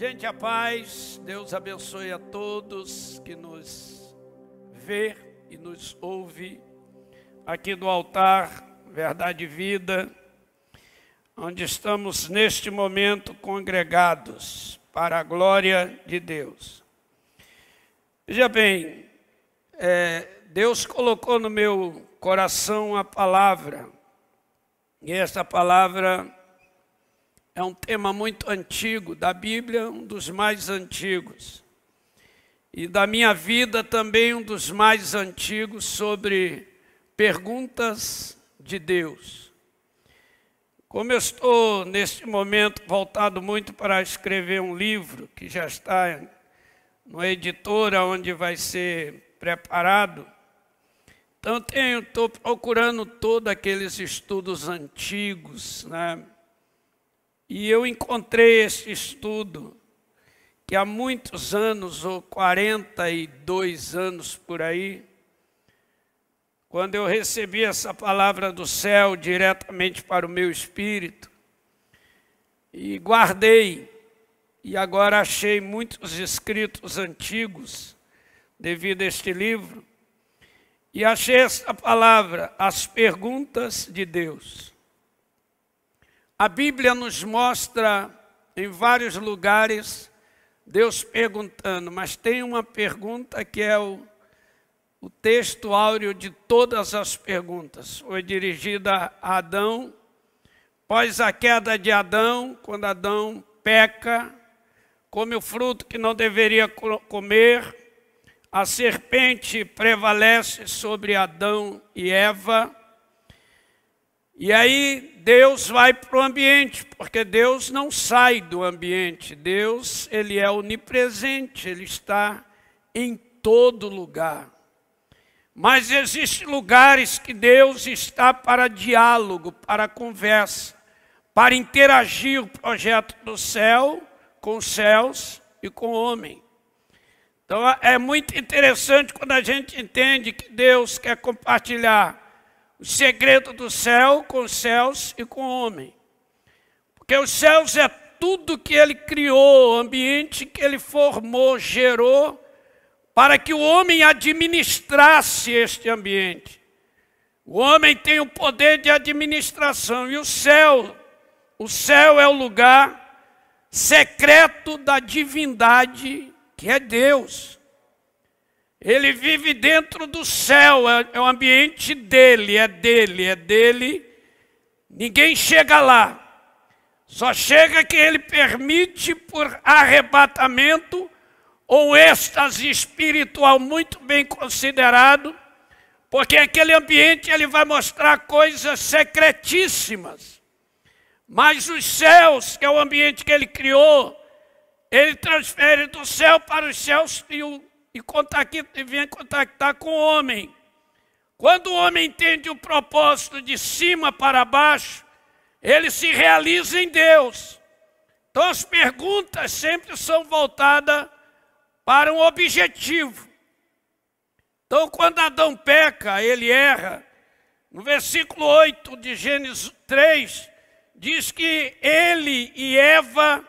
Gente, a paz, Deus abençoe a todos que nos vê e nos ouve aqui no altar Verdade e Vida, onde estamos neste momento congregados para a glória de Deus. Veja bem, é, Deus colocou no meu coração a palavra, e essa palavra é um tema muito antigo da Bíblia, um dos mais antigos. E da minha vida também um dos mais antigos sobre perguntas de Deus. Como eu estou neste momento voltado muito para escrever um livro que já está na editora onde vai ser preparado, então tenho, estou procurando todos aqueles estudos antigos, né? E eu encontrei esse estudo que há muitos anos, ou 42 anos por aí, quando eu recebi essa palavra do céu diretamente para o meu espírito, e guardei, e agora achei muitos escritos antigos devido a este livro, e achei essa palavra, as perguntas de Deus. A Bíblia nos mostra em vários lugares Deus perguntando, mas tem uma pergunta que é o, o texto áureo de todas as perguntas. Foi dirigida a Adão, após a queda de Adão, quando Adão peca, come o fruto que não deveria comer, a serpente prevalece sobre Adão e Eva, e aí Deus vai para o ambiente, porque Deus não sai do ambiente. Deus, ele é onipresente, ele está em todo lugar. Mas existem lugares que Deus está para diálogo, para conversa, para interagir o projeto do céu com os céus e com o homem. Então é muito interessante quando a gente entende que Deus quer compartilhar o segredo do céu com os céus e com o homem. Porque os céus é tudo que ele criou, o ambiente que ele formou, gerou, para que o homem administrasse este ambiente. O homem tem o poder de administração e o céu, o céu é o lugar secreto da divindade que é Deus. Ele vive dentro do céu, é, é o ambiente dele, é dele, é dele. Ninguém chega lá. Só chega que ele permite por arrebatamento ou êxtase espiritual muito bem considerado, porque aquele ambiente ele vai mostrar coisas secretíssimas. Mas os céus, que é o ambiente que ele criou, ele transfere do céu para os céus e o e, e vem contactar com o homem. Quando o homem entende o propósito de cima para baixo, ele se realiza em Deus. Então as perguntas sempre são voltadas para um objetivo. Então quando Adão peca, ele erra. No versículo 8 de Gênesis 3, diz que ele e Eva,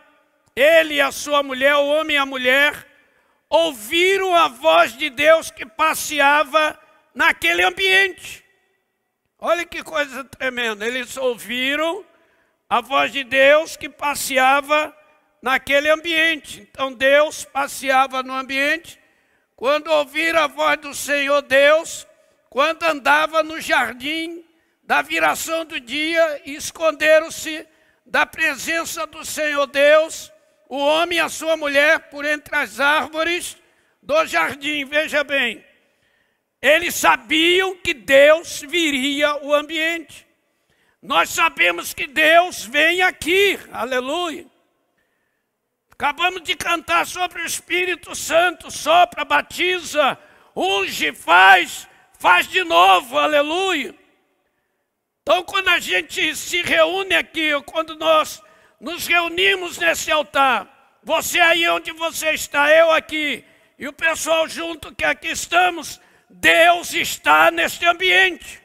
ele e a sua mulher, o homem e a mulher, ouviram a voz de Deus que passeava naquele ambiente. Olha que coisa tremenda, eles ouviram a voz de Deus que passeava naquele ambiente. Então Deus passeava no ambiente. Quando ouviram a voz do Senhor Deus, quando andava no jardim da viração do dia, esconderam-se da presença do Senhor Deus o homem e a sua mulher por entre as árvores do jardim. Veja bem, eles sabiam que Deus viria o ambiente. Nós sabemos que Deus vem aqui, aleluia. Acabamos de cantar sobre o Espírito Santo, sopra, batiza, unge, faz, faz de novo, aleluia. Então, quando a gente se reúne aqui, quando nós nos reunimos nesse altar. Você aí onde você está, eu aqui, e o pessoal junto que aqui estamos, Deus está neste ambiente.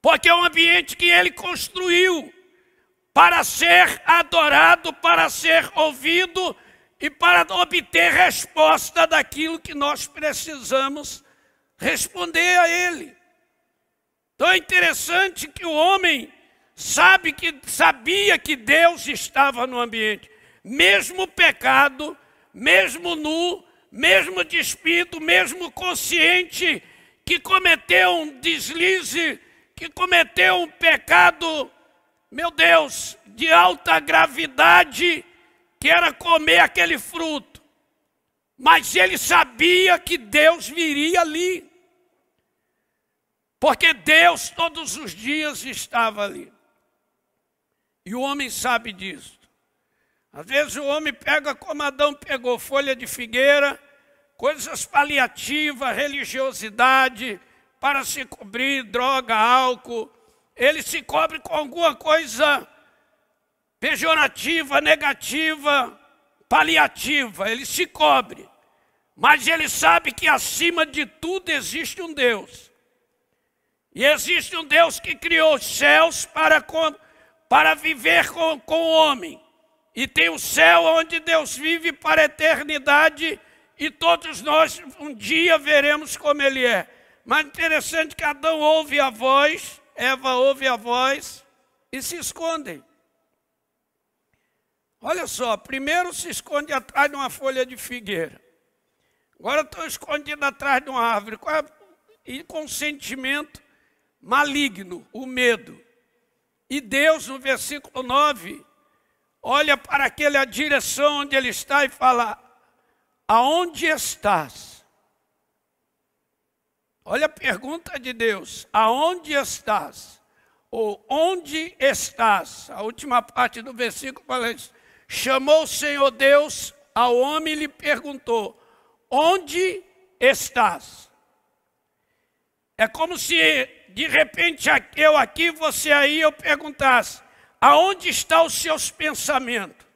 Porque é um ambiente que ele construiu para ser adorado, para ser ouvido e para obter resposta daquilo que nós precisamos responder a ele. Então é interessante que o homem sabe que sabia que Deus estava no ambiente. Mesmo pecado, mesmo nu, mesmo despido, mesmo consciente que cometeu um deslize, que cometeu um pecado, meu Deus, de alta gravidade, que era comer aquele fruto. Mas ele sabia que Deus viria ali. Porque Deus todos os dias estava ali. E o homem sabe disso. Às vezes o homem pega, como Adão pegou, folha de figueira, coisas paliativas, religiosidade, para se cobrir, droga, álcool. Ele se cobre com alguma coisa pejorativa, negativa, paliativa. Ele se cobre. Mas ele sabe que acima de tudo existe um Deus. E existe um Deus que criou os céus para para viver com, com o homem. E tem o céu onde Deus vive para a eternidade e todos nós um dia veremos como ele é. Mas interessante que Adão ouve a voz, Eva ouve a voz e se escondem. Olha só, primeiro se esconde atrás de uma folha de figueira. Agora estão escondidos atrás de uma árvore. É e com sentimento maligno, o medo. E Deus, no versículo 9, olha para aquela direção onde ele está e fala: Aonde estás? Olha a pergunta de Deus: Aonde estás? Ou onde estás? A última parte do versículo fala isso. Chamou o Senhor Deus ao homem e lhe perguntou: Onde estás? É como se de repente eu aqui, você aí, eu perguntasse, aonde estão os seus pensamentos?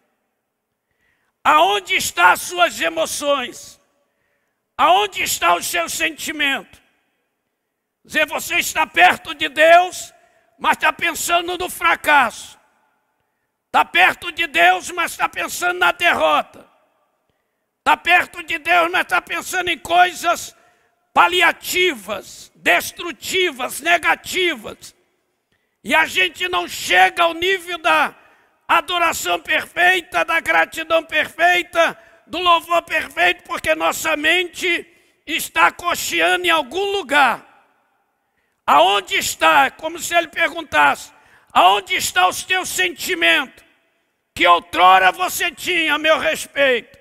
Aonde estão as suas emoções? Aonde estão os seus sentimentos? Dizer, você está perto de Deus, mas está pensando no fracasso. Está perto de Deus, mas está pensando na derrota. Está perto de Deus, mas está pensando em coisas paliativas, destrutivas, negativas. E a gente não chega ao nível da adoração perfeita, da gratidão perfeita, do louvor perfeito, porque nossa mente está cocheando em algum lugar. Aonde está? Como se ele perguntasse: aonde estão os teus sentimentos que outrora você tinha a meu respeito?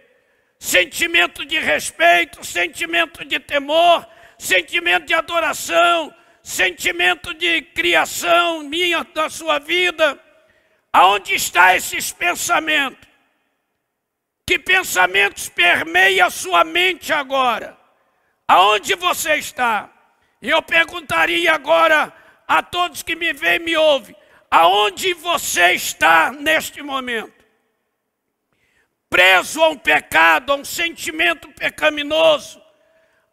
sentimento de respeito, sentimento de temor, sentimento de adoração, sentimento de criação minha, da sua vida. Aonde está esses pensamentos? Que pensamentos permeiam a sua mente agora? Aonde você está? E eu perguntaria agora a todos que me veem e me ouvem, aonde você está neste momento? preso a um pecado, a um sentimento pecaminoso,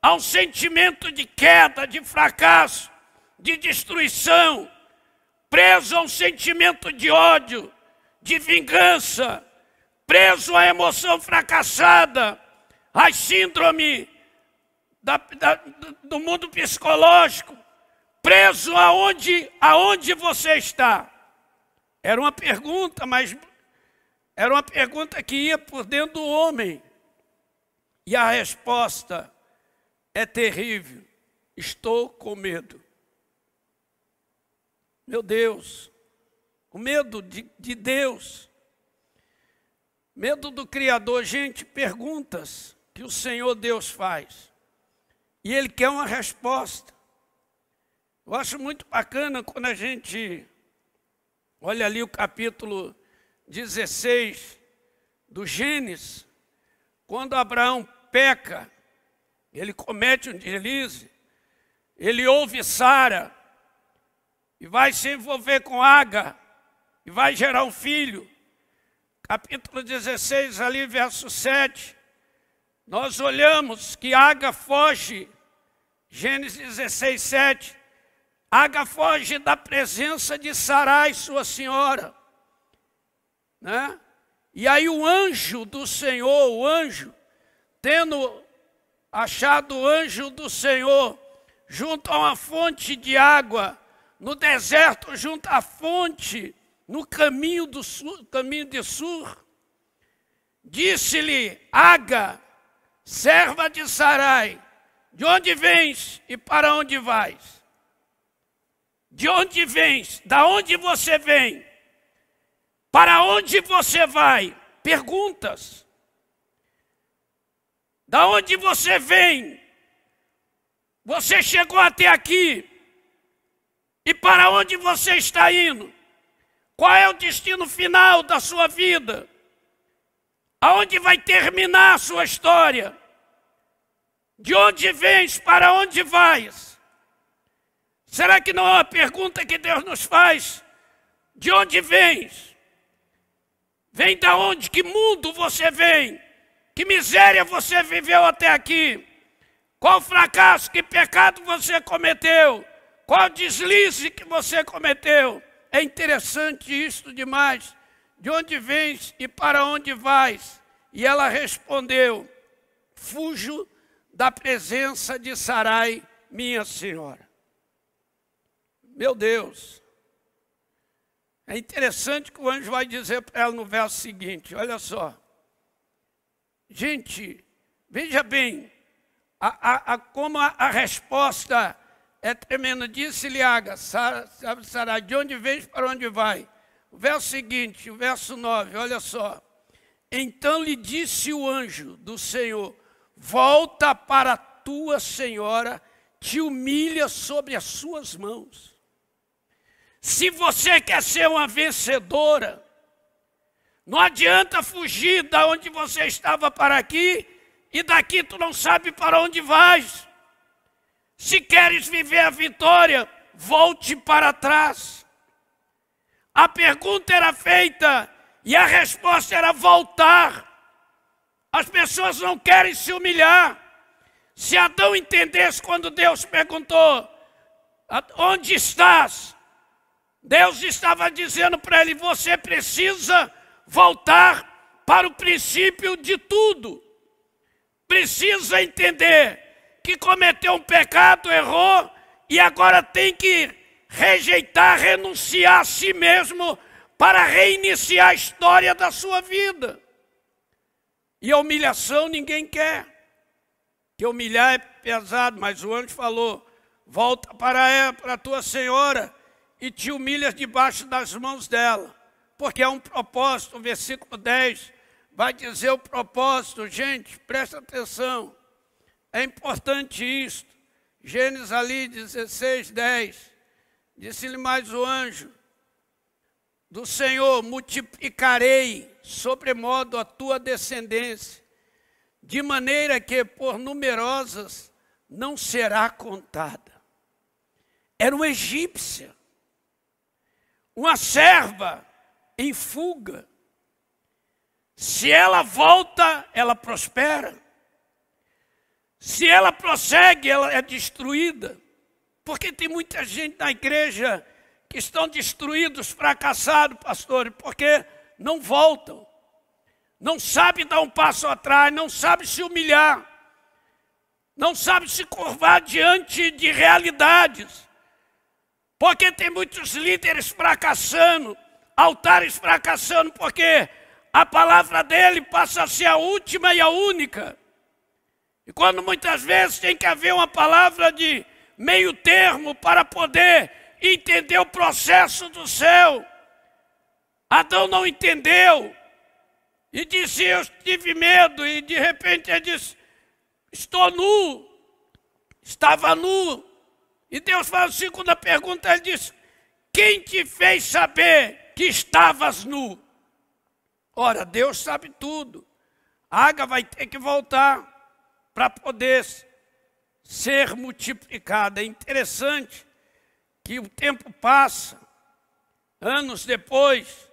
a um sentimento de queda, de fracasso, de destruição, preso a um sentimento de ódio, de vingança, preso à emoção fracassada, à síndrome da, da, do mundo psicológico, preso aonde, aonde você está. Era uma pergunta, mas era uma pergunta que ia por dentro do homem. E a resposta é terrível. Estou com medo. Meu Deus, o medo de, de Deus, medo do Criador. Gente, perguntas que o Senhor Deus faz. E Ele quer uma resposta. Eu acho muito bacana quando a gente olha ali o capítulo 16 do Gênesis, quando Abraão peca, ele comete um deslize, ele ouve Sara e vai se envolver com Aga e vai gerar um filho. Capítulo 16, ali, verso 7. Nós olhamos que Aga foge, Gênesis 16, 7. Aga foge da presença de Sarai, sua senhora né? E aí o anjo do Senhor, o anjo, tendo achado o anjo do Senhor junto a uma fonte de água, no deserto, junto à fonte, no caminho, do sul, caminho de sul, disse-lhe, Aga, serva de Sarai, de onde vens e para onde vais? De onde vens? Da onde você vem? Para onde você vai? Perguntas. Da onde você vem? Você chegou até aqui. E para onde você está indo? Qual é o destino final da sua vida? Aonde vai terminar a sua história? De onde vens? Para onde vais? Será que não é uma pergunta que Deus nos faz? De onde vens? Vem da onde? Que mundo você vem? Que miséria você viveu até aqui? Qual fracasso, que pecado você cometeu? Qual deslize que você cometeu? É interessante isto demais. De onde vens e para onde vais? E ela respondeu: Fujo da presença de Sarai, minha senhora. Meu Deus, é interessante que o anjo vai dizer para ela no verso seguinte: olha só. Gente, veja bem a, a, a como a, a, resposta é tremenda. Disse-lhe Aga, Sará, de onde vens, para onde vai? O verso seguinte, o verso 9, olha só. Então lhe disse o anjo do Senhor: Volta para tua senhora, te humilha sobre as suas mãos. Se você quer ser uma vencedora, não adianta fugir da onde você estava para aqui e daqui tu não sabe para onde vais. Se queres viver a vitória, volte para trás. A pergunta era feita e a resposta era voltar. As pessoas não querem se humilhar. Se Adão entendesse quando Deus perguntou: Onde estás? Deus estava dizendo para ele: você precisa voltar para o princípio de tudo. Precisa entender que cometeu um pecado, errou, e agora tem que rejeitar, renunciar a si mesmo para reiniciar a história da sua vida. E a humilhação ninguém quer. Que humilhar é pesado, mas o anjo falou: volta para para a tua senhora e te humilhas debaixo das mãos dela, porque é um propósito, o versículo 10 vai dizer o propósito, gente, presta atenção, é importante isto. Gênesis ali 16, 10, disse-lhe mais o anjo do Senhor, multiplicarei sobremodo a tua descendência, de maneira que por numerosas não será contada. Era uma egípcia, uma serva em fuga. Se ela volta, ela prospera. Se ela prossegue, ela é destruída. Porque tem muita gente na igreja que estão destruídos, fracassados, pastores, porque não voltam. Não sabe dar um passo atrás, não sabe se humilhar, não sabe se curvar diante de realidades. Porque tem muitos líderes fracassando, altares fracassando, porque a palavra dele passa a ser a última e a única. E quando muitas vezes tem que haver uma palavra de meio termo para poder entender o processo do céu. Adão não entendeu e disse: Eu tive medo, e de repente ele disse: Estou nu, estava nu, e Deus faz a segunda pergunta, ele diz: Quem te fez saber que estavas nu? Ora, Deus sabe tudo. A água vai ter que voltar para poder ser multiplicada. É interessante que o tempo passa, anos depois,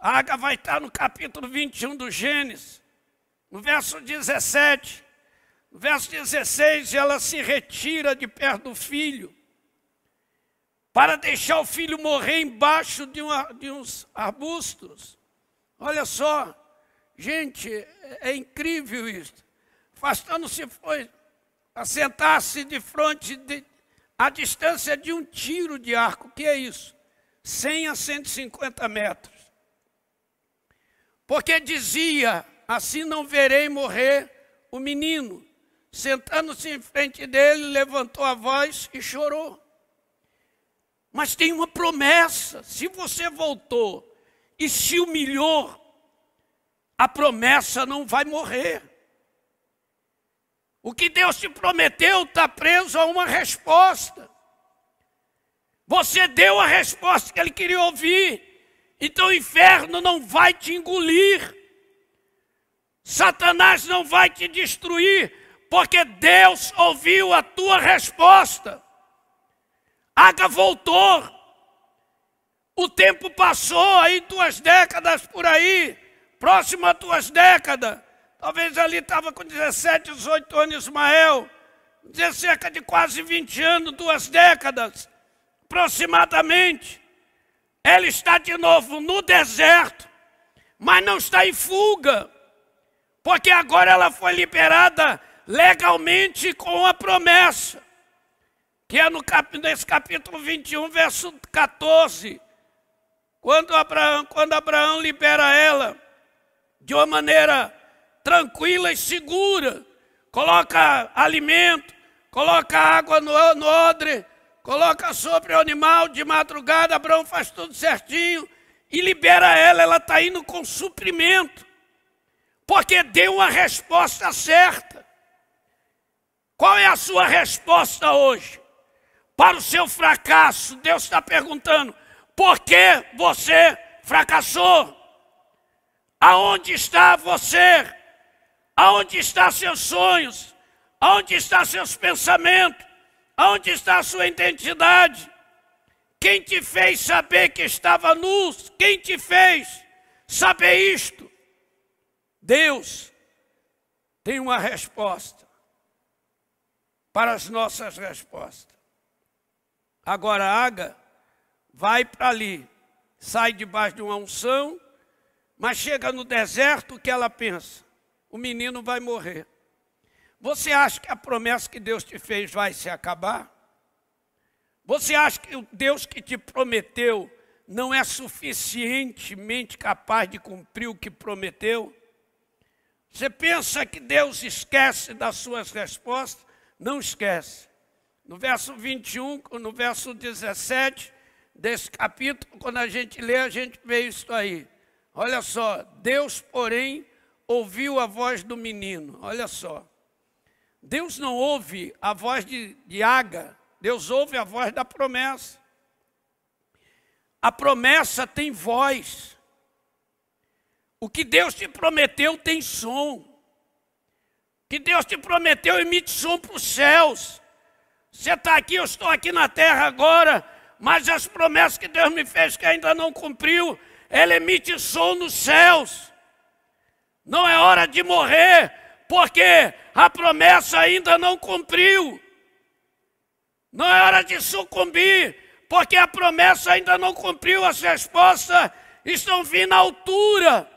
a água vai estar no capítulo 21 do Gênesis, no verso 17. Verso 16, ela se retira de perto do filho para deixar o filho morrer embaixo de, uma, de uns arbustos. Olha só, gente, é, é incrível isso. Afastando-se foi assentar-se de frente de, a distância de um tiro de arco, que é isso? 100 a 150 metros. Porque dizia, assim não verei morrer o menino. Sentando-se em frente dele, levantou a voz e chorou. Mas tem uma promessa: se você voltou e se humilhou, a promessa não vai morrer. O que Deus te prometeu está preso a uma resposta. Você deu a resposta que ele queria ouvir, então o inferno não vai te engolir, Satanás não vai te destruir, porque Deus ouviu a tua resposta. Aga voltou, o tempo passou, aí duas décadas por aí, próximo a duas décadas, talvez ali estava com 17, 18 anos Ismael, dizer cerca de quase 20 anos, duas décadas, aproximadamente. Ele está de novo no deserto, mas não está em fuga, porque agora ela foi liberada legalmente com a promessa, que é no cap, nesse capítulo 21, verso 14, quando Abraão, quando Abraão libera ela de uma maneira tranquila e segura, coloca alimento, coloca água no, no odre, coloca sobre o animal de madrugada, Abraão faz tudo certinho e libera ela, ela está indo com suprimento, porque deu uma resposta certa. Qual é a sua resposta hoje? Para o seu fracasso, Deus está perguntando: por que você fracassou? Aonde está você? Aonde estão seus sonhos? Aonde estão seus pensamentos? Aonde está a sua identidade? Quem te fez saber que estava nus? Quem te fez saber isto? Deus tem uma resposta para as nossas respostas. Agora, Aga vai para ali, sai debaixo de uma unção, mas chega no deserto, o que ela pensa? O menino vai morrer. Você acha que a promessa que Deus te fez vai se acabar? Você acha que o Deus que te prometeu não é suficientemente capaz de cumprir o que prometeu? Você pensa que Deus esquece das suas respostas? Não esquece. No verso 21, no verso 17 desse capítulo, quando a gente lê, a gente vê isso aí. Olha só, Deus, porém, ouviu a voz do menino. Olha só. Deus não ouve a voz de, de Aga, Deus ouve a voz da promessa. A promessa tem voz. O que Deus te prometeu tem som que Deus te prometeu emite som para os céus. Você está aqui, eu estou aqui na terra agora, mas as promessas que Deus me fez que ainda não cumpriu, Ele emite som nos céus. Não é hora de morrer, porque a promessa ainda não cumpriu. Não é hora de sucumbir, porque a promessa ainda não cumpriu, as respostas estão vindo à altura.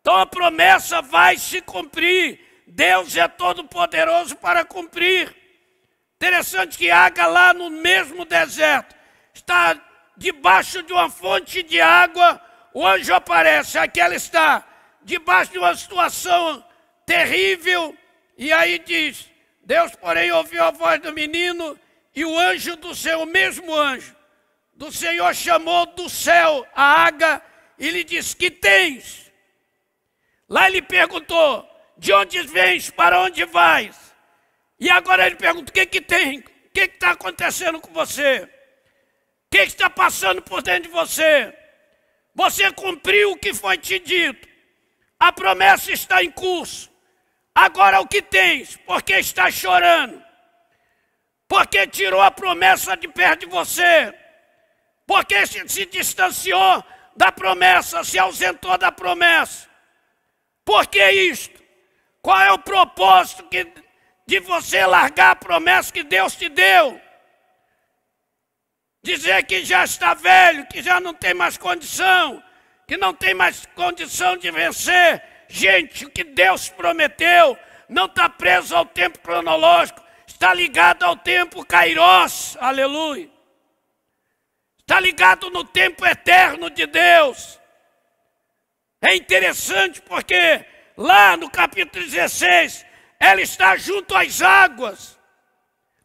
Então a promessa vai se cumprir. Deus é todo poderoso para cumprir. Interessante que Aga lá no mesmo deserto está debaixo de uma fonte de água, o anjo aparece, aqui ela está debaixo de uma situação terrível, e aí diz: Deus, porém, ouviu a voz do menino, e o anjo do Senhor, o mesmo anjo, do Senhor chamou do céu a Aga e lhe disse: Que tens? Lá ele perguntou: de onde vens, para onde vais? E agora ele pergunta: o que, que tem? O que está acontecendo com você? O que, está passando por dentro de você? Você cumpriu o que foi te dito. A promessa está em curso. Agora o que tens? Porque está chorando? Porque tirou a promessa de perto de você? Porque se, se distanciou da promessa, se ausentou da promessa? Por que isto? Qual é o propósito que, de você largar a promessa que Deus te deu? Dizer que já está velho, que já não tem mais condição, que não tem mais condição de vencer. Gente, o que Deus prometeu não está preso ao tempo cronológico, está ligado ao tempo Kairos, aleluia. Está ligado no tempo eterno de Deus. É interessante porque lá no capítulo 16, ela está junto às águas.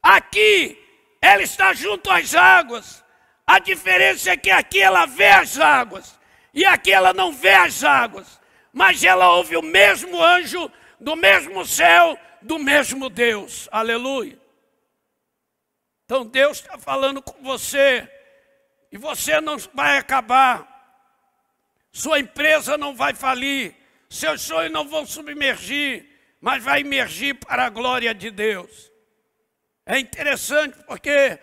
Aqui, ela está junto às águas. A diferença é que aqui ela vê as águas e aqui ela não vê as águas, mas ela ouve o mesmo anjo do mesmo céu, do mesmo Deus. Aleluia. Então Deus está falando com você e você não vai acabar, sua empresa não vai falir, seus sonhos não vão submergir, mas vai emergir para a glória de Deus. É interessante porque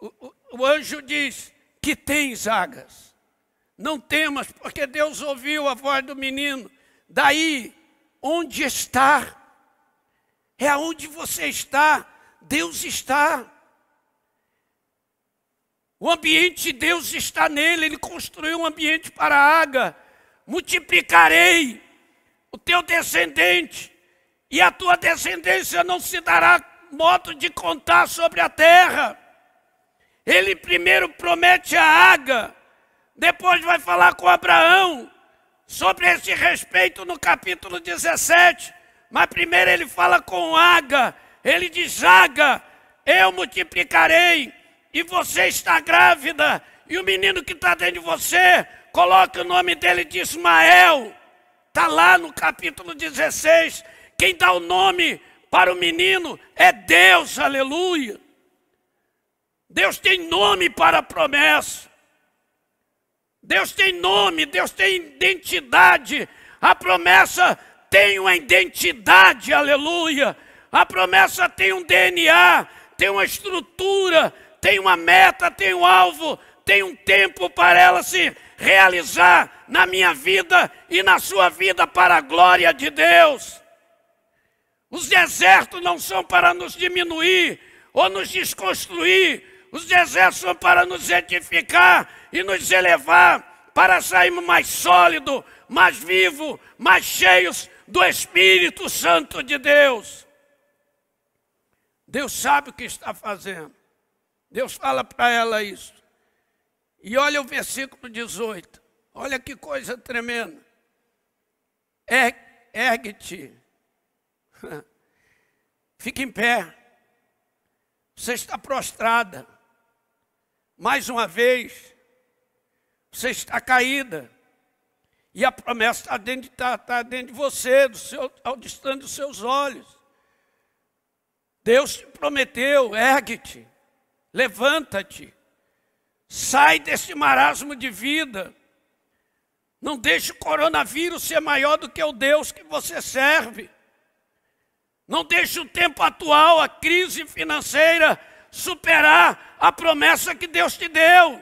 o, o, o anjo diz que tem zagas. Não temas, porque Deus ouviu a voz do menino. Daí, onde está? É aonde você está, Deus está. O ambiente de Deus está nele, ele construiu um ambiente para a água. Multiplicarei o teu descendente e a tua descendência não se dará modo de contar sobre a terra. Ele primeiro promete a água, depois vai falar com Abraão sobre esse respeito no capítulo 17. Mas primeiro ele fala com Aga, ele diz: Aga, eu multiplicarei, e você está grávida, e o menino que está dentro de você, coloque o nome dele de Ismael Está lá no capítulo 16. Quem dá o nome para o menino é Deus, aleluia. Deus tem nome para a promessa. Deus tem nome, Deus tem identidade. A promessa tem uma identidade, aleluia. A promessa tem um DNA, tem uma estrutura, tem uma meta, tem um alvo, tem um tempo para ela se realizar na minha vida e na sua vida para a glória de Deus. Os desertos não são para nos diminuir ou nos desconstruir, os desertos são para nos edificar e nos elevar, para sairmos mais sólido, mais vivo, mais cheios do Espírito Santo de Deus. Deus sabe o que está fazendo. Deus fala para ela isso. E olha o versículo 18. Olha que coisa tremenda. Ergue-te. Fica em pé. Você está prostrada. Mais uma vez, você está caída. E a promessa está dentro, está, está dentro de você, do seu, ao distante dos seus olhos. Deus te prometeu, ergue-te, levanta-te. Sai desse marasmo de vida. Não deixe o coronavírus ser maior do que o Deus que você serve. Não deixe o tempo atual, a crise financeira, superar a promessa que Deus te deu.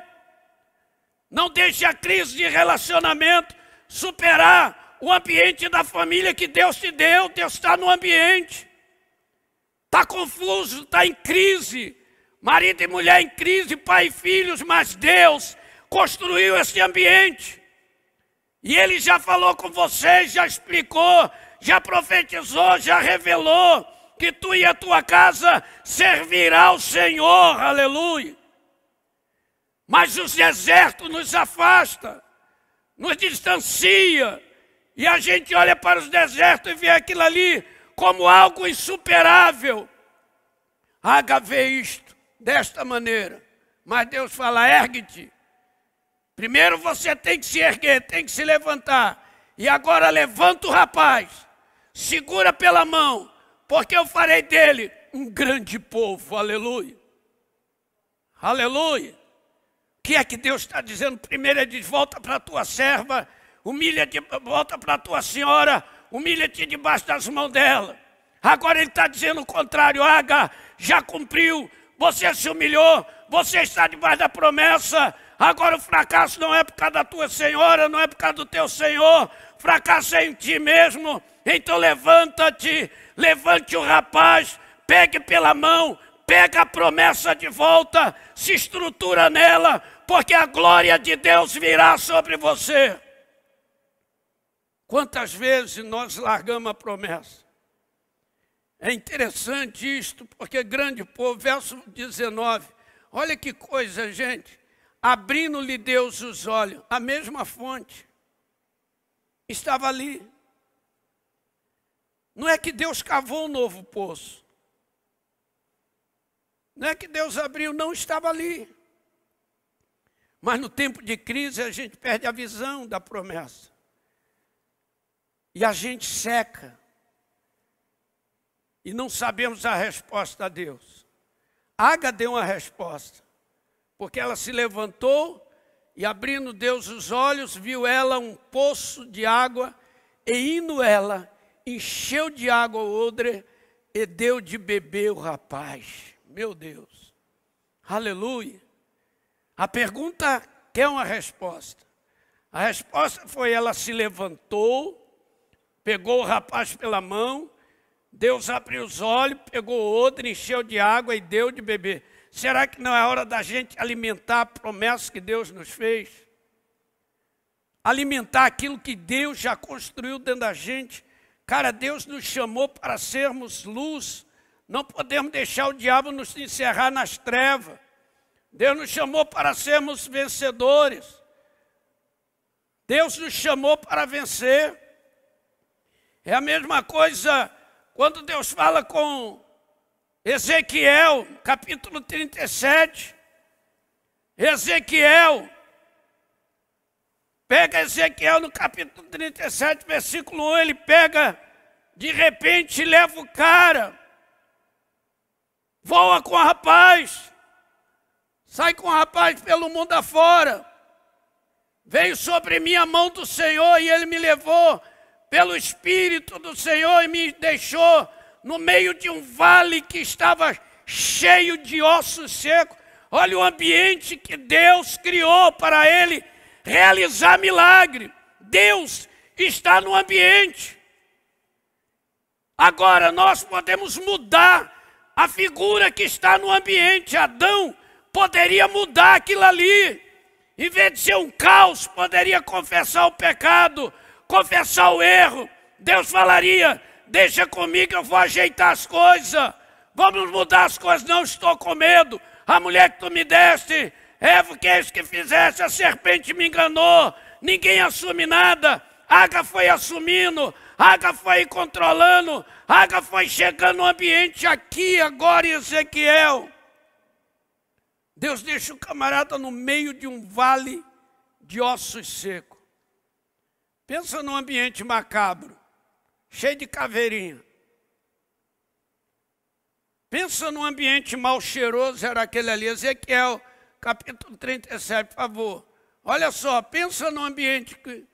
Não deixe a crise de relacionamento superar o ambiente da família que Deus te deu. Deus está no ambiente. Está confuso, está em crise marido e mulher em crise, pai e filhos, mas Deus construiu esse ambiente. E Ele já falou com você, já explicou, já profetizou, já revelou que tu e a tua casa servirá ao Senhor, aleluia. Mas o deserto nos afasta, nos distancia, e a gente olha para os desertos e vê aquilo ali como algo insuperável. Haga isto desta maneira. Mas Deus fala: ergue-te. Primeiro você tem que se erguer, tem que se levantar. E agora levanta o rapaz, segura pela mão, porque eu farei dele um grande povo. Aleluia. Aleluia. O que é que Deus está dizendo? Primeiro é de volta para a tua serva, humilha-te, volta para a tua senhora, humilha-te debaixo das mãos dela. Agora ele está dizendo o contrário, Aga já cumpriu você se humilhou, você está debaixo da promessa. Agora o fracasso não é por causa da tua senhora, não é por causa do teu senhor, fracasso é em ti mesmo. Então levanta-te, levante o rapaz, pegue pela mão, pega a promessa de volta, se estrutura nela, porque a glória de Deus virá sobre você. Quantas vezes nós largamos a promessa? É interessante isto, porque grande povo, verso 19. Olha que coisa, gente. Abrindo-lhe Deus os olhos, a mesma fonte estava ali. Não é que Deus cavou um novo poço. Não é que Deus abriu, não estava ali. Mas no tempo de crise a gente perde a visão da promessa. E a gente seca e não sabemos a resposta a Deus. Aga deu é uma resposta, porque ela se levantou e, abrindo Deus os olhos, viu ela um poço de água, e indo ela, encheu de água o odre e deu de beber o rapaz. Meu Deus, aleluia. A pergunta quer é uma resposta. A resposta foi: ela se levantou, pegou o rapaz pela mão Deus abriu os olhos, pegou outro, encheu de água e deu de beber. Será que não é hora da gente alimentar a promessa que Deus nos fez? Alimentar aquilo que Deus já construiu dentro da gente. Cara, Deus nos chamou para sermos luz. Não podemos deixar o diabo nos encerrar nas trevas. Deus nos chamou para sermos vencedores. Deus nos chamou para vencer. É a mesma coisa quando Deus fala com Ezequiel, capítulo 37, Ezequiel, pega Ezequiel no capítulo 37, versículo 1, ele pega, de repente leva o cara, voa com o rapaz, sai com o rapaz pelo mundo afora, veio sobre mim a mão do Senhor e ele me levou pelo Espírito do Senhor e me deixou no meio de um vale que estava cheio de ossos secos. Olha o ambiente que Deus criou para ele realizar milagre. Deus está no ambiente. Agora nós podemos mudar a figura que está no ambiente. Adão poderia mudar aquilo ali. Em vez de ser um caos, poderia confessar o pecado, confessar o erro, Deus falaria: deixa comigo, eu vou ajeitar as coisas, vamos mudar as coisas, não estou com medo. A mulher que tu me deste, Eva, que isso que fizesse, a serpente me enganou, ninguém assume nada. Água foi assumindo, água foi controlando, água foi chegando no ambiente aqui, agora, em Ezequiel. Deus deixa o camarada no meio de um vale de ossos secos. Pensa num ambiente macabro, cheio de caveirinha. Pensa num ambiente mal cheiroso, era aquele ali, Ezequiel, capítulo 37, por favor. Olha só, pensa num ambiente, que,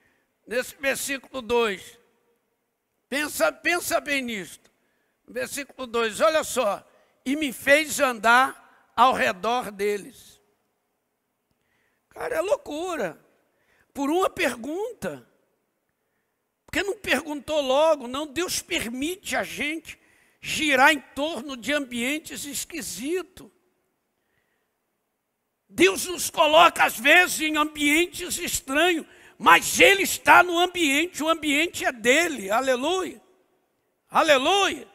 nesse versículo 2. Pensa, pensa bem nisto. Versículo 2, olha só. E me fez andar ao redor deles. Cara, é loucura. Por uma pergunta. Porque não perguntou logo, não. Deus permite a gente girar em torno de ambientes esquisitos. Deus nos coloca, às vezes, em ambientes estranhos, mas Ele está no ambiente, o ambiente é dele, aleluia, aleluia.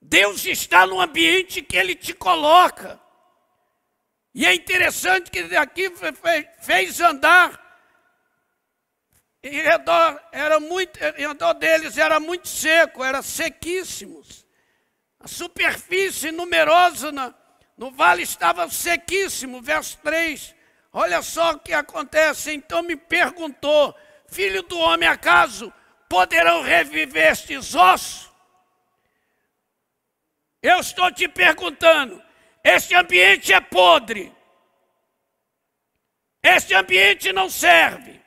Deus está no ambiente que Ele te coloca, e é interessante que aqui fez andar em redor, era muito, em redor deles era muito seco, era sequíssimos. A superfície numerosa na, no vale estava sequíssimo. Verso 3. Olha só o que acontece. Então me perguntou, filho do homem, acaso poderão reviver estes ossos? Eu estou te perguntando, este ambiente é podre. Este ambiente não serve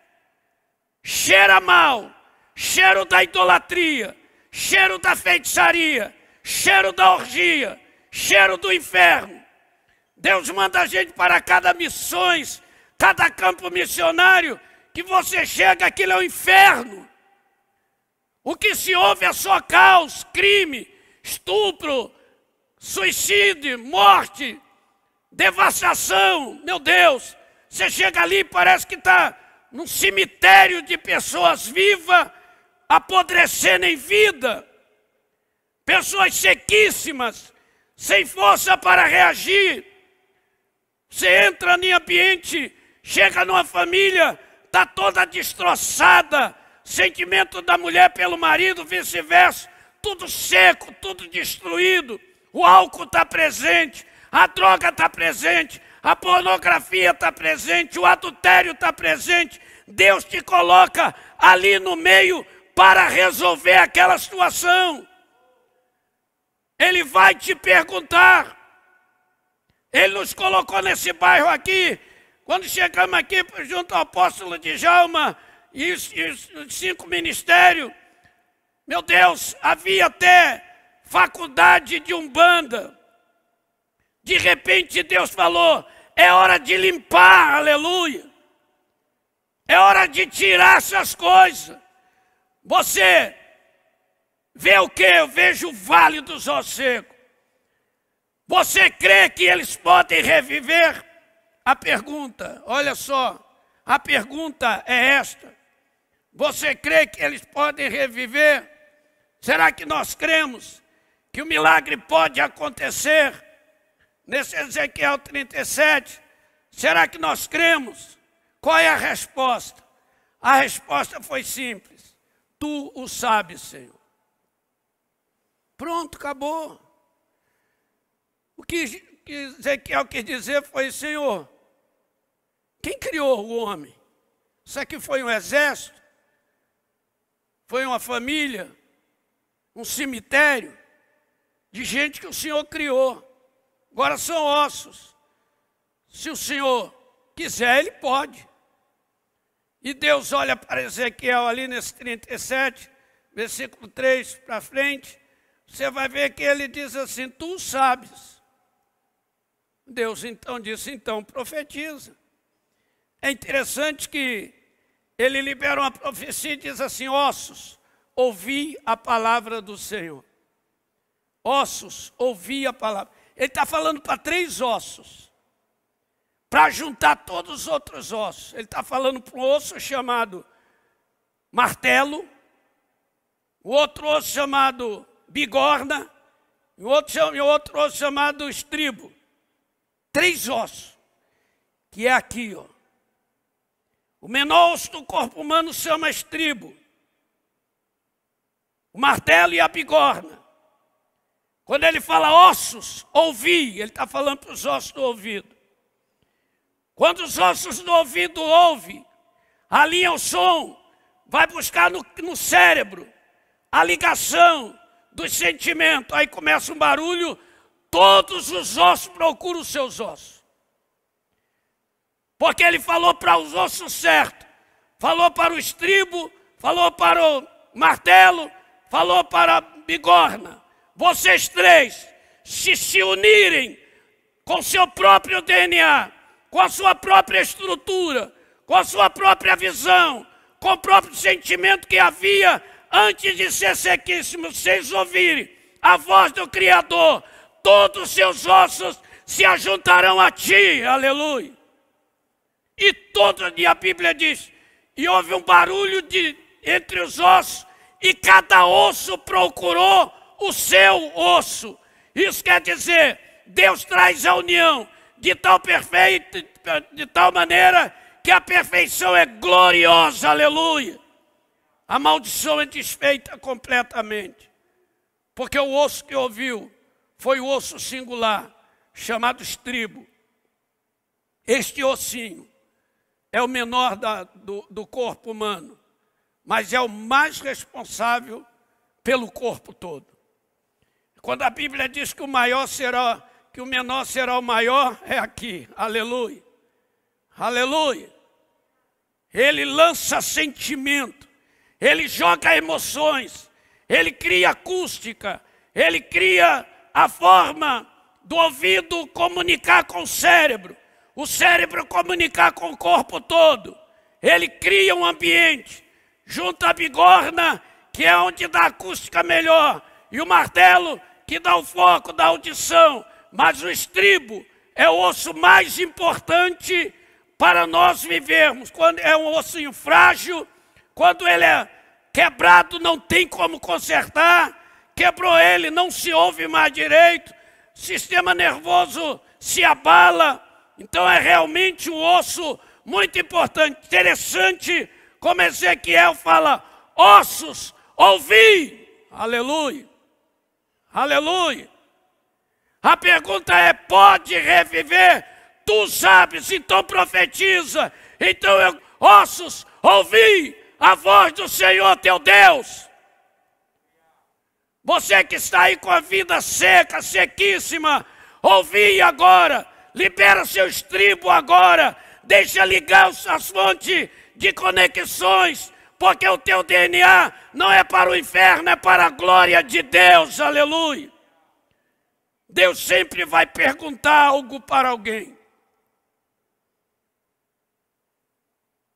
cheira mal, cheiro da idolatria, cheiro da feitiçaria, cheiro da orgia, cheiro do inferno. Deus manda a gente para cada missões, cada campo missionário, que você chega, aquilo é o um inferno. O que se ouve é só caos, crime, estupro, suicídio, morte, devastação. Meu Deus, você chega ali e parece que está num cemitério de pessoas vivas, apodrecendo em vida, pessoas sequíssimas, sem força para reagir. Você entra em ambiente, chega numa família, está toda destroçada, sentimento da mulher pelo marido, vice-versa, tudo seco, tudo destruído, o álcool está presente, a droga está presente, a pornografia está presente, o adultério está presente. Deus te coloca ali no meio para resolver aquela situação. Ele vai te perguntar. Ele nos colocou nesse bairro aqui. Quando chegamos aqui junto ao apóstolo de Jalma e os, cinco ministérios, meu Deus, havia até faculdade de Umbanda. De repente Deus falou: é hora de limpar, aleluia. É hora de tirar essas coisas. Você vê o que? Eu vejo o vale do sossego. Você crê que eles podem reviver? A pergunta, olha só, a pergunta é esta. Você crê que eles podem reviver? Será que nós cremos que o milagre pode acontecer? nesse Ezequiel 37, será que nós cremos? Qual é a resposta? A resposta foi simples: Tu o sabes, Senhor. Pronto, acabou. O que, Ezequiel quis dizer foi: Senhor, quem criou o homem? Isso aqui foi um exército? Foi uma família? Um cemitério? De gente que o Senhor criou. Agora são ossos. Se o Senhor quiser, Ele pode. E Deus olha para Ezequiel ali nesse 37, versículo 3 para frente. Você vai ver que ele diz assim: Tu sabes. Deus então disse: Então profetiza. É interessante que ele libera uma profecia e diz assim: Ossos, ouvi a palavra do Senhor. Ossos, ouvi a palavra. Ele está falando para três ossos. Para juntar todos os outros ossos. Ele está falando para um osso chamado martelo, o outro osso chamado bigorna, e outro, outro osso chamado estribo. Três ossos, que é aqui, ó. O menor osso do corpo humano chama estribo, o martelo e a bigorna. Quando ele fala ossos, ouvi, ele está falando para os ossos do ouvido. Quando os ossos do ouvido ouvem, alinha é o som, vai buscar no, no cérebro a ligação dos sentimentos. Aí começa um barulho, todos os ossos procuram os seus ossos. Porque ele falou para os ossos certos, falou para o estribo, falou para o martelo, falou para a bigorna vocês três, se se unirem com seu próprio DNA, com a sua própria estrutura, com a sua própria visão, com o próprio sentimento que havia antes de ser sequíssimo, vocês ouvirem a voz do Criador, todos os seus ossos se ajuntarão a ti, aleluia. E todo dia a Bíblia diz, e houve um barulho de, entre os ossos, e cada osso procurou o seu osso. Isso quer dizer, Deus traz a união de tal perfeito, de tal maneira que a perfeição é gloriosa, aleluia. A maldição é desfeita completamente. Porque o osso que ouviu foi o osso singular, chamado estribo. Este ossinho é o menor da, do, do corpo humano, mas é o mais responsável pelo corpo todo. Quando a Bíblia diz que o maior será, que o menor será o maior, é aqui. Aleluia. Aleluia. Ele lança sentimento, ele joga emoções, ele cria acústica, ele cria a forma do ouvido comunicar com o cérebro, o cérebro comunicar com o corpo todo. Ele cria um ambiente, junta a bigorna, que é onde dá acústica melhor, e o martelo, que dá o foco da audição, mas o estribo é o osso mais importante para nós vivermos. Quando é um ossinho frágil, quando ele é quebrado, não tem como consertar. Quebrou ele, não se ouve mais direito. Sistema nervoso se abala. Então é realmente um osso muito importante. Interessante como Ezequiel fala: ossos, ouvi. Aleluia. Aleluia! A pergunta é: pode reviver? Tu sabes, então profetiza. Então, eu, ossos, ouvi a voz do Senhor teu Deus. Você que está aí com a vida seca, sequíssima, ouvi agora, libera seu estribo agora, deixa ligar as fontes de conexões, porque o teu DNA não é para o inferno, é para a glória de Deus, aleluia. Deus sempre vai perguntar algo para alguém.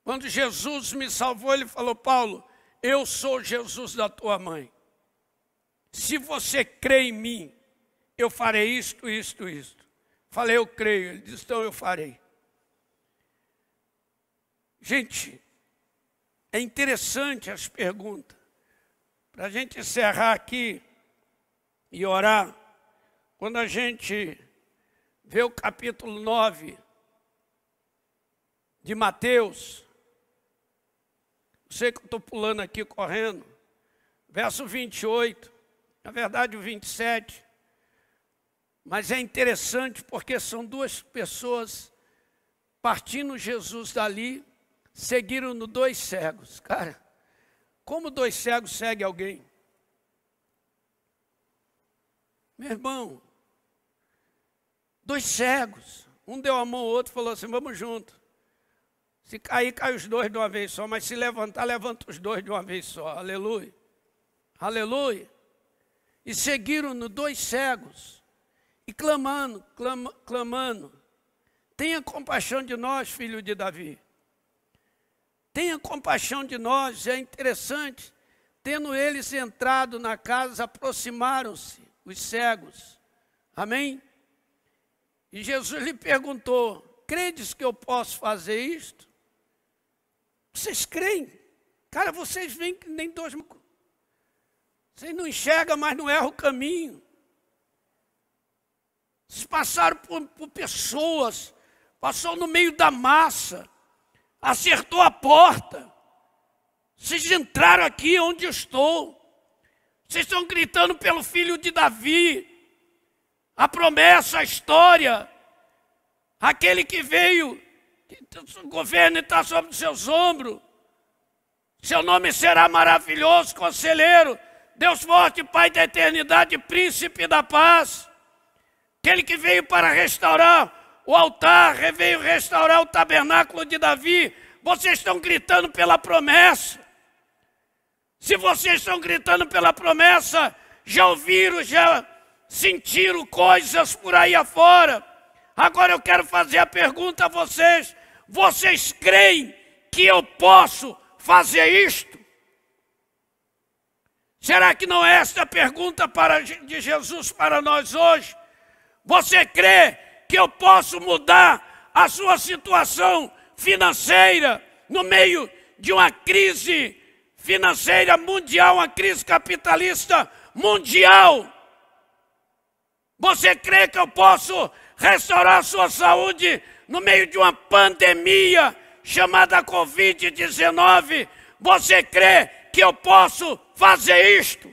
Quando Jesus me salvou, ele falou: Paulo, eu sou Jesus da tua mãe. Se você crê em mim, eu farei isto, isto, isto. Falei, eu creio. Ele disse, então eu farei. Gente, é interessante as perguntas. Para a gente encerrar aqui e orar, quando a gente vê o capítulo 9 de Mateus, sei que eu estou pulando aqui correndo, verso 28, na verdade o 27, mas é interessante porque são duas pessoas partindo Jesus dali seguiram-no dois cegos. Cara, como dois cegos seguem alguém? Meu irmão, dois cegos. Um deu a mão ao outro e falou assim: vamos junto. Se cair, cai os dois de uma vez só, mas se levantar, levanta os dois de uma vez só. Aleluia. Aleluia. E seguiram-no dois cegos, e clamando, clama, clamando, tenha compaixão de nós, filho de Davi. Tenha compaixão de nós, é interessante. Tendo eles entrado na casa, aproximaram-se os cegos. Amém? E Jesus lhe perguntou: Credes que eu posso fazer isto? Vocês creem? Cara, vocês vêm que nem dois. Vocês não enxergam, mas não erram o caminho. Vocês passaram por, por pessoas, passou no meio da massa acertou a porta. Vocês entraram aqui onde eu estou. Vocês estão gritando pelo filho de Davi. A promessa, a história. Aquele que veio, o governo está sobre os seus ombros. Seu nome será maravilhoso, conselheiro, Deus forte, Pai da eternidade, príncipe da paz. Aquele que veio para restaurar o altar, veio restaurar o tabernáculo de Davi. Vocês estão gritando pela promessa. Se vocês estão gritando pela promessa, já ouviram, já sentiram coisas por aí afora. Agora eu quero fazer a pergunta a vocês: vocês creem que eu posso fazer isto? Será que não é esta a pergunta para, de Jesus para nós hoje? Você crê que eu posso mudar a sua situação financeira no meio de uma crise financeira mundial, uma crise capitalista mundial. Você crê que eu posso restaurar a sua saúde no meio de uma pandemia chamada Covid-19? Você crê que eu posso fazer isto?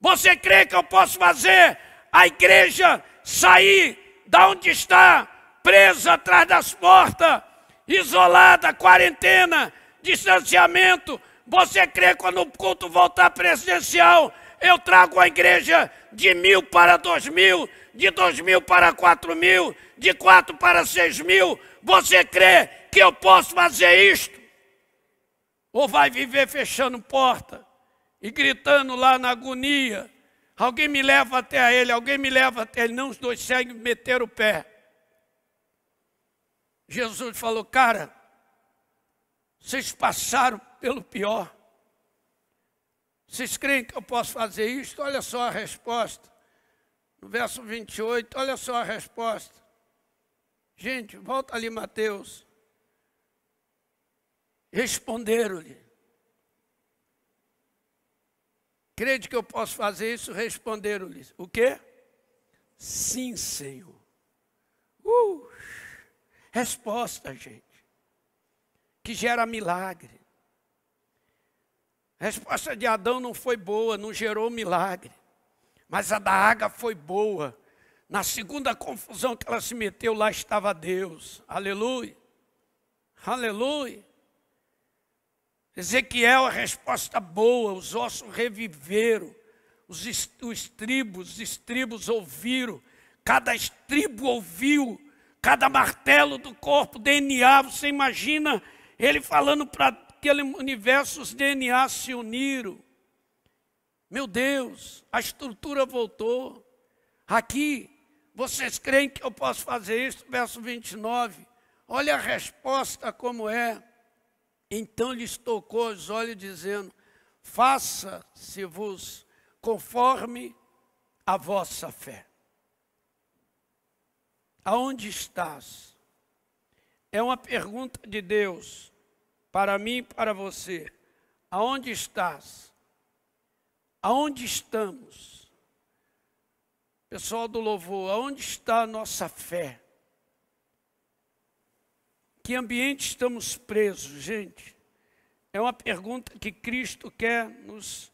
Você crê que eu posso fazer a igreja sair da onde está, presa atrás das portas, isolada, quarentena, distanciamento. Você crê quando o culto voltar presencial? Eu trago a igreja de mil para dois mil, de dois mil para quatro mil, de quatro para seis mil. Você crê que eu posso fazer isto? Ou vai viver fechando porta e gritando lá na agonia? Alguém me leva até ele, alguém me leva até ele. Não, os dois seguem meter o pé. Jesus falou, cara, vocês passaram pelo pior. Vocês creem que eu posso fazer isto? Olha só a resposta. No verso 28, olha só a resposta. Gente, volta ali, Mateus. Responderam-lhe. Crede que eu posso fazer isso? Responderam-lhes: O quê? Sim, Senhor. Uh, resposta, gente, que gera milagre. A resposta de Adão não foi boa, não gerou milagre. Mas a da água foi boa. Na segunda confusão que ela se meteu, lá estava Deus. Aleluia. Aleluia. Ezequiel, a resposta boa, os ossos reviveram, os, estribos, os estribos ouviram, cada estribo ouviu, cada martelo do corpo, DNA, você imagina ele falando para aquele universo, os DNA se uniram. Meu Deus, a estrutura voltou. Aqui, vocês creem que eu posso fazer isso? Verso 29. Olha a resposta como é. Então lhes tocou os olhos, dizendo: Faça-se-vos conforme a vossa fé. Aonde estás? É uma pergunta de Deus para mim e para você. Aonde estás? Aonde estamos? Pessoal do louvor, aonde está a nossa fé? Que ambiente estamos presos, gente? É uma pergunta que Cristo quer nos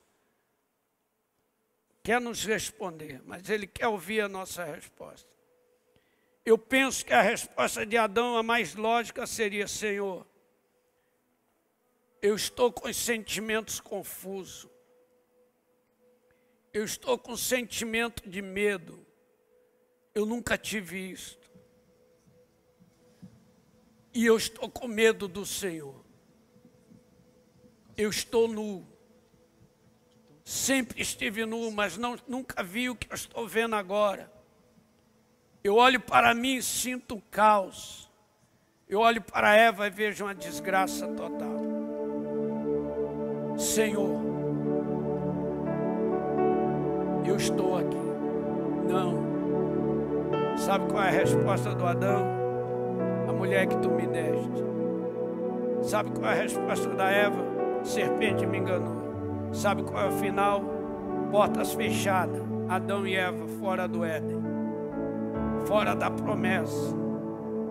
quer nos responder, mas ele quer ouvir a nossa resposta. Eu penso que a resposta de Adão a mais lógica seria: Senhor, eu estou com os sentimentos confusos. Eu estou com sentimento de medo. Eu nunca tive isso e eu estou com medo do Senhor. Eu estou nu. Sempre estive nu, mas não, nunca vi o que eu estou vendo agora. Eu olho para mim e sinto um caos. Eu olho para Eva e vejo uma desgraça total. Senhor, eu estou aqui. Não. Sabe qual é a resposta do Adão? mulher que tu me deste. Sabe qual é a resposta da Eva? Serpente me enganou. Sabe qual é o final? Portas fechadas. Adão e Eva fora do Éden, fora da promessa.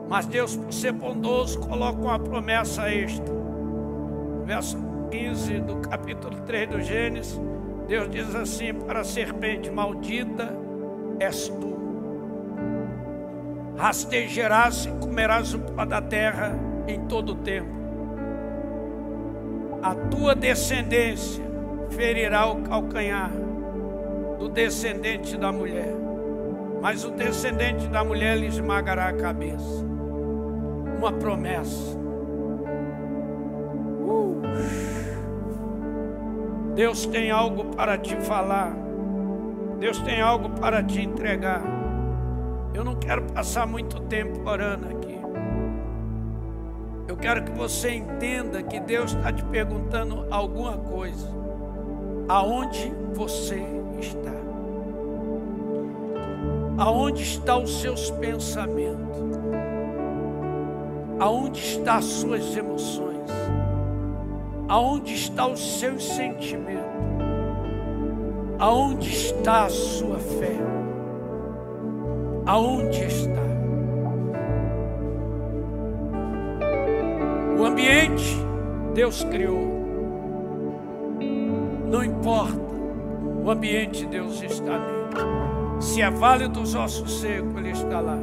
Mas Deus, por ser bondoso, coloca uma promessa extra. Verso 15 do capítulo 3 do Gênesis, Deus diz assim: Para a serpente maldita és tu rastejarás e comerás o pó da terra em todo o tempo. A tua descendência ferirá o calcanhar do descendente da mulher, mas o descendente da mulher lhe esmagará a cabeça. Uma promessa. Deus tem algo para te falar. Deus tem algo para te entregar. Eu não quero passar muito tempo orando aqui. Eu quero que você entenda que Deus está te perguntando alguma coisa. Aonde você está? Aonde estão os seus pensamentos? Aonde estão as suas emoções? Aonde estão os seus sentimentos? Aonde está a sua fé? aonde está. O ambiente Deus criou. Não importa o ambiente Deus está nele. Se é vale dos ossos secos, Ele está lá.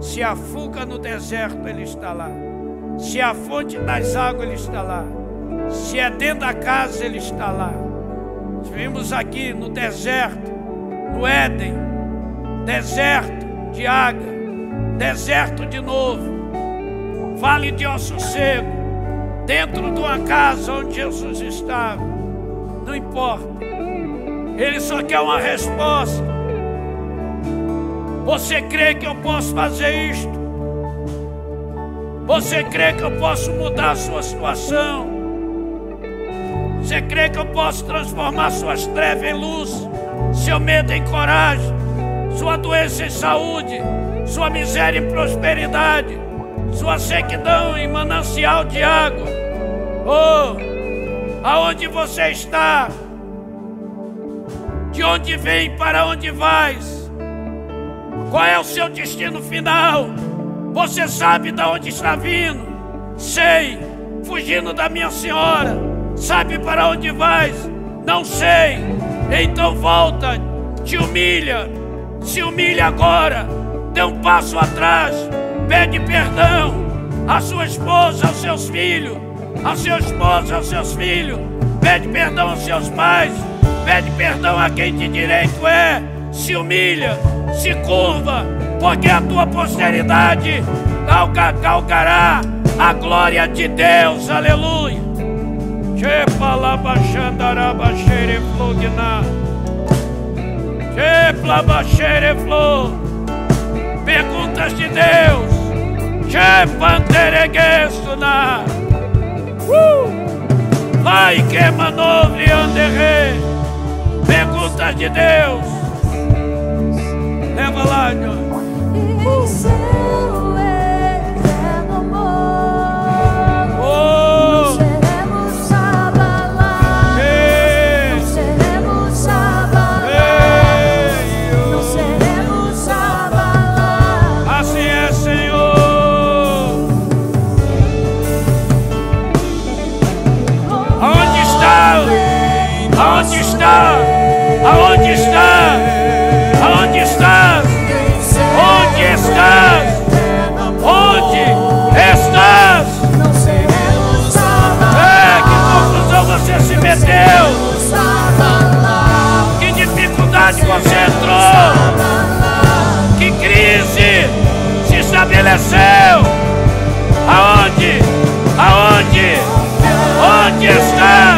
Se há fuga no deserto, Ele está lá. Se a fonte das águas, Ele está lá. Se é dentro da casa, Ele está lá. Vimos aqui no deserto, no Éden, deserto, de água, deserto de novo, vale de osso seco, dentro de uma casa onde Jesus estava. Não importa. Ele só quer uma resposta. Você crê que eu posso fazer isto? Você crê que eu posso mudar a sua situação? Você crê que eu posso transformar suas trevas em luz, seu medo em coragem? sua doença em saúde, sua miséria em prosperidade, sua sequidão em manancial de água. Oh, aonde você está? De onde vem, para onde vais? Qual é o seu destino final? Você sabe de onde está vindo? Sei, fugindo da minha senhora. Sabe para onde vais? Não sei. Então volta, te humilha, se humilha agora, dê um passo atrás, pede perdão à sua esposa, aos seus filhos, à sua esposa, aos seus filhos, pede perdão aos seus pais, pede perdão a quem de direito é, se humilha, se curva, porque a tua posteridade calcará a glória de Deus, aleluia. Chepa lá, baixandará, baixere, flugnar. Perguntas de Deus. Chepantereguesuna. Uh! Vai que é manovre anderê. Perguntas de Deus. Leva lá, Deus. Uh! Ele é seu. Aonde? Aonde? Onde está?